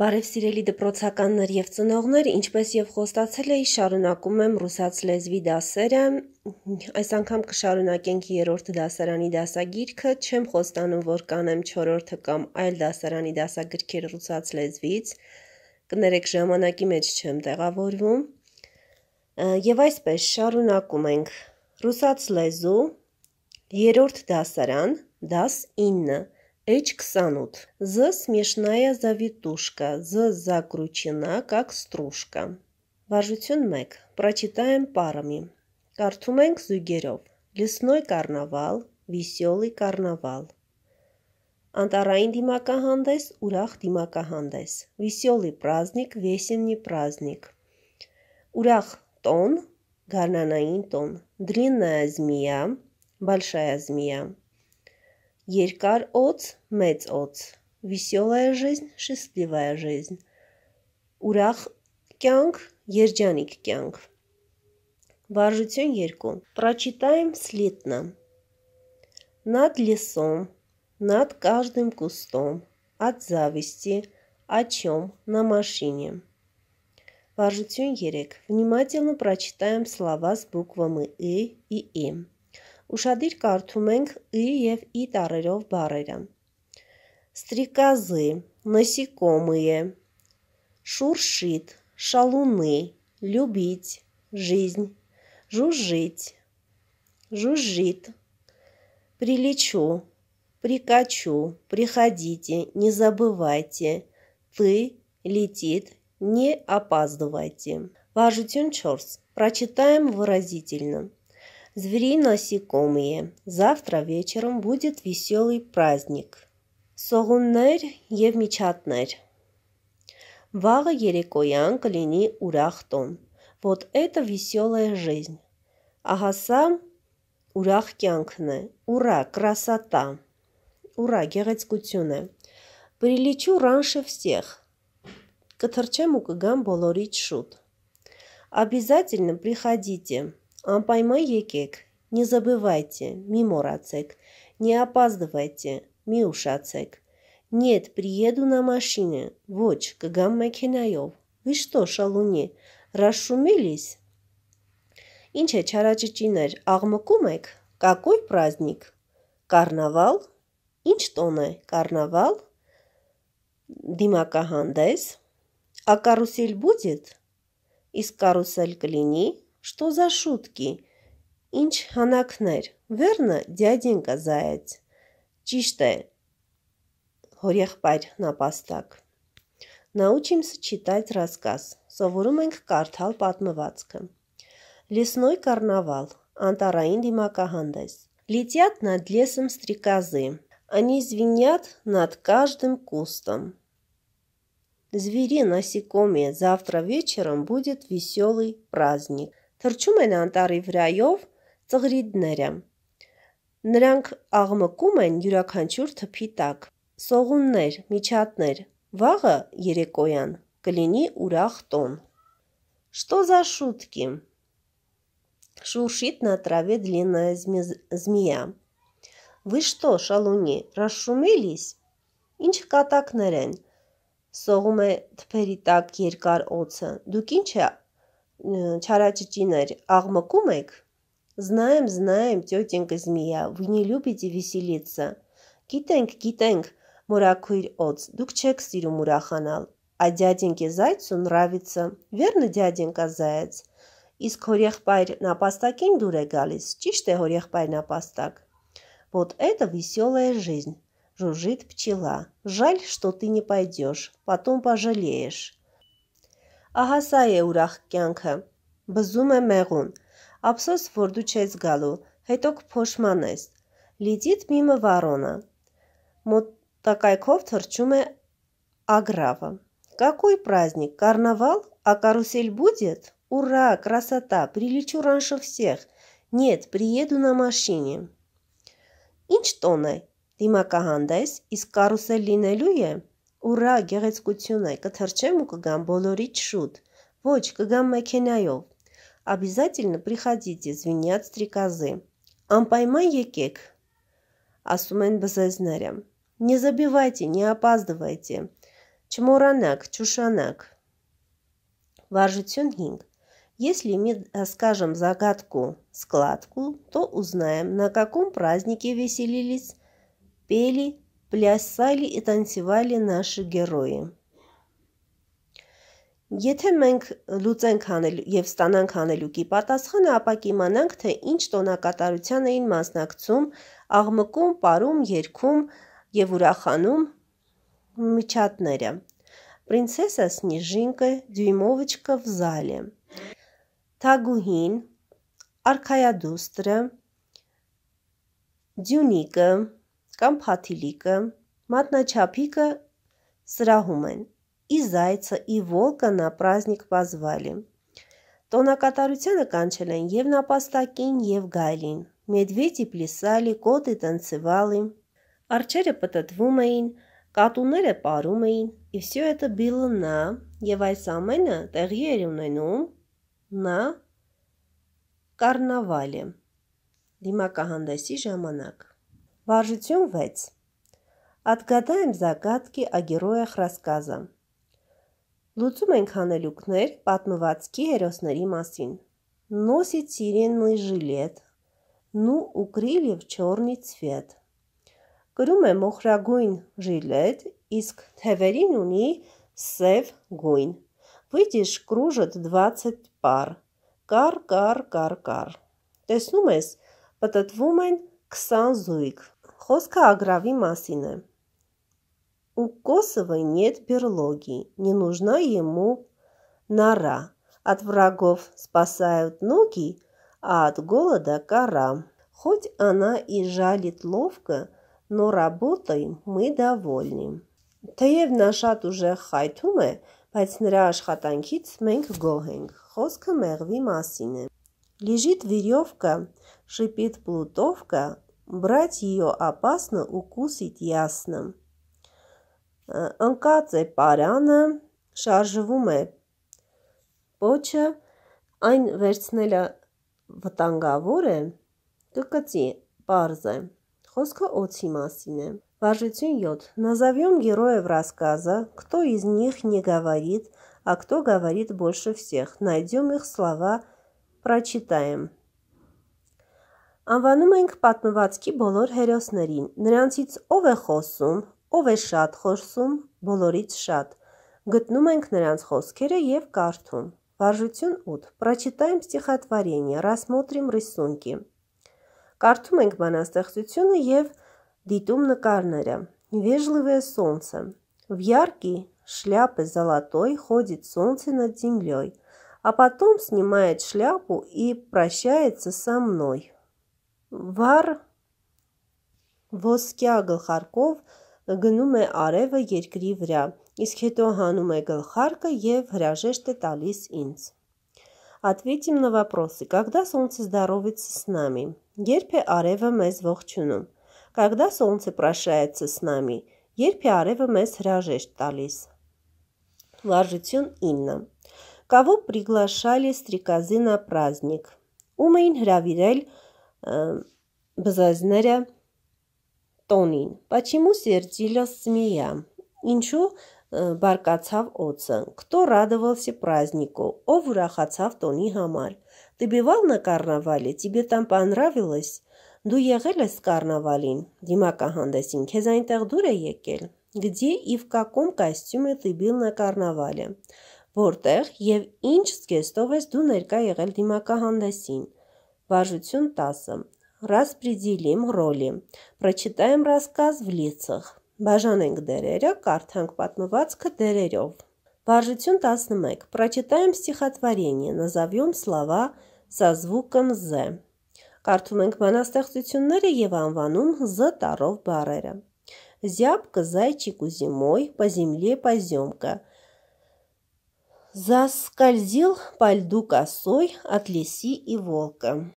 Բարև սիրելի դպրոցականներ եւ ծնողներ, ինչպես եւ խոստացել էի, շարունակում եմ ռուսաց լեզվի դասերը։ Այս անգամ կշարունակենք 3-րդ դասարանի դասագիրքը, չեմ խոստանում, որ կանեմ 4-րդը կամ այլ դասարանի դասագրքեր ռուսաց լեզվից։ Կներեք, ժամանակի մեջ չեմ տեղավորվում։ Եվ այսպես շարունակում ենք ռուսաց լեզու 3-րդ դասարան, դաս 9 H28. З смешная завитушка, З закручена, как стружка։ Վարժություն 1. Прочитаем парами։ Կարդում ենք զույգերով։ Լիսնոյ կարնավալ, վիսյոլի կարնավալ։ Անտարային դիմակահանդես, ուրախ դիմակահանդես։ Վիսյոլի պրազնիկ, վեսիննի պրազնիկ։ Ուրախ տոն, գարնանային տոն։ Դրիննայա զմիա, բալշայա զմիա։ Երկար օծ, մեծ օծ, веселая жизнь, счастливая жизнь, ուրախ կյանք, երջանիկ կյանք։ Վարժություն 2. Прочитаем слитно. Над лесом, над каждым кустом, от зависти, о чем на машине. Варжутюн Ерек. Внимательно прочитаем слова с буквами «э» «и» и «и». Ուշադիր կարդում ենք «ը» և «ի» տառերով բառերը։ Ստրիկազы, насекомые, шуршит, шалуны, любить, жизнь, жужжить, жужжит, прилечу, прикачу, приходите, не забывайте, ты, летит, не опаздывайте. Важутюн Чорс. Прочитаем выразительно. Звери-насекомые. Завтра вечером будет веселый праздник. Согуннер Евмичатнер. Вага Ерекоян Калини Урахтон. Вот это веселая жизнь. Ага сам Урах Кянкне. Ура, красота. Ура, Герецкутюне. Прилечу раньше всех. Катарчаму Кагам Болорит Шут. Обязательно приходите. Անպայման եկեք, не забывайте, մի մոռացեք, не опаздывайте, մի ուշացեք։ Нет, приеду на машине. Ոչ, կգամ մեքենայով։ Вы что, шалуни, расшумелись? Ինչ է չարաճճիներ, աղմկում եք։ Какой праздник? Карнавал? Ինչ տոն է, карнавал? Դիմակահանդես։ А карусель будет? Իսկ կարուսել կլինի։ Что за шутки? Ինչ հանակներ։ верно, дяденька Заяц։ Ճիշտ է։ Հորեղբայր նապաստակ։ Научимся читать рассказ։ Սովորում ենք կարդալ պատմվածքը։ Лесной карнавал. Անտարային դիմակահանդես։ Летят над лесом стрекозы. Они звенят над каждым кустом. Звери, насекомые, завтра вечером будет веселый праздник. թրջում են անտարի վրայով ծղրիդները։ Նրանք աղմկում են յուրաքանչյուր թփի տակ։ Սողուններ, միջատներ, վաղը երեկոյան կլինի ուրախ տոն։ Что за шутки? Шуршит на траве длинная змея. Вы что, шалуни, расшумелись? Ինչ կատակներ են։ Սողում է թփերի տակ երկար օծը։ Դուք ինչ է չարաճճիներ աղմկում եք։ Знаем, знаем, тетенька змея, вы не любите веселиться. Գիտենք, գիտենք, մորակույր օծ, դուք չեք սիրում ուրախանալ։ А дяденьке Зайцу нравится. Верно, дяденька Заяц? Իսկ հորեղբայր на пастакин է գալիս։ Ճիշտ է հորեղբայր նապաստակ։ Вот это веселая жизнь. Жужжит пчела. Жаль, что ты не пойдешь. Потом пожалеешь. Ահա սա է ուրախ կյանքը։ Բզում է մեղուն։ Ափսոս, որ դու չես գալու, հետո կփոշմանես։ Լիդիթ միմը վարոնը։ Մոտակայքով թրջում է Аграва. Какой праздник? Карнавал? А карусель будет? Ура, красота, прилечу раньше всех։ Нет, приеду на машине։ Ինչ տոն է։ Դիմակահանդես, իսկ կարուսել լինելու է։ Ուրա, գեղեցկություն է, կթռչեմ ու шут, բոլորից շուտ։ Ոչ, կգամ մեքենայով։ Обязательно приходите, звенят стрекозы։ Անպայման եկեք, ասում են բզեզները։ Не забивайте, не опаздывайте։ Չմոռանաք, чушанак. Վարժություն 5 Если мы скажем, загадку, складку, то узнаем, на каком празднике веселились, пели, плясали и танцевали наши герои։ Եթե մենք լուծենք հանել եւ ստանանք հանելուկի պատասխանը, ապա կիմանանք, թե ինչ տոնակատարության էին մասնակցում աղմկում, պարում, երգում եւ ուրախանում միջատները։ Պրինցեսա Սնիժինկը, Դյույմովիչկա в зале։ Թագուհին, Արքայադուստրը, Դյունիկը, կամ փաթիլիկը, մատնաչափիկը սրահում են։ Ի զայցը, ի վոլկը նա праздник позвали։ Տոնակատարությունը կանչել են եւ նապաստակին, եւ գայլին։ Մեդվեդի պլիսալի, կոտի տանցևալի։ Արջերը պտտվում էին, կատուները պարում էին, и все это было на, եւ այս ամենը տեղի էր ունենում նա կարնավալի։ Դիմակահանդեսի ժամանակ Վարժություն 6. Отгадаем загадки о героях рассказа։ Լուծում ենք հանելուկներ պատմվածքի հերոսների մասին։ Носит сиренный жилет. Ну у крыльев черный цвет։ Կրում է մոխրագույն ժիլետ, իսկ թևերին ունի սև գույն։ Выйдешь кружит 20 пар։ Կար, կար, կար, կար։ Տեսնում ես, պտտվում են 20 զույգ։ Խոսքը ագրավի մասին է։ У Косово нет берлоги, не нужна ему нора. От врагов спасают ноги, а от голода кора. Хоть она и жалит ловко, но работой мы довольны։ Թեև նա շատ ուժեղ խայթում է, բայց նրա աշխատանքից մենք գոհ Խոսքը մեղվի մասին է։ Лежит веревка, шипит плутовка, брать ее опасно укусить ясно։ Ընկած է պարանը, շարժվում է պոչը, այն վերցնելը վտանգավոր է, կկծի, պարզ է։ Խոսքը օծի մասին է։ Важություն 7. Назовем героев рассказа, кто из них не говорит, а кто говорит больше всех. Найдем их слова, прочитаем. Անվանում ենք պատմվածքի բոլոր հերոսներին։ Նրանցից ով է խոսում, ով է շատ խոսում, բոլորից շատ։ Գտնում ենք նրանց խոսքերը եւ կարդում։ Վարժություն 8. Прочитаем стихотворение, рассмотрим рисунки։ Կարդում ենք բանաստեղծությունը եւ դիտում նկարները։ Вежливое солнце. В яркий шляпы золотой ходит солнце над землей, а потом снимает шляпу и прощается со мной վառ ոսկյա գլխարկով գնում է արևը երկրի վրա, իսկ հետո հանում է գլխարկը և հրաժեշտ է տալիս ինձ։ Ответим на вопросы. Когда солнце здоровится с нами? Երբ է արևը մեզ ողջունում։ Когда солнце прощается с нами? Երբ է արևը մեզ հրաժեշտ տալիս։ Վարժություն 9. Кого приглашали стрекозы на праздник? Ում էին հրավիրել բզեզները տոնին։ Почему сердила змея։ Ինչու բարկացավ օծը։ Кто радовался празднику։ Ով ուրախացավ տոնի համար։ Ты бывал на карнавале, тебе там понравилось։ Դու եղել ես կարնավալին։ Դիմակահանդեսին քեզ այնտեղ դուր է եկել։ Где и в каком костюме ты был на карнавале։ Որտեղ եւ ինչ զգեստով ես դու ներկա եղել դիմակահանդեսին։ Вожутюн Тасом. Распределим роли. Прочитаем рассказ в лицах. Բաժանենք դերերը, կարդանք պատմվածքը դերերով։ Բաժություն 11. Прочитаем стихотворение, назовем слова со звуком «з». Կարդում ենք բանաստեղծությունները եւ անվանում «з» տառով բառերը։ Зябка зайчику зимой по земле поземка. Заскользил по льду косой от лиси и волка.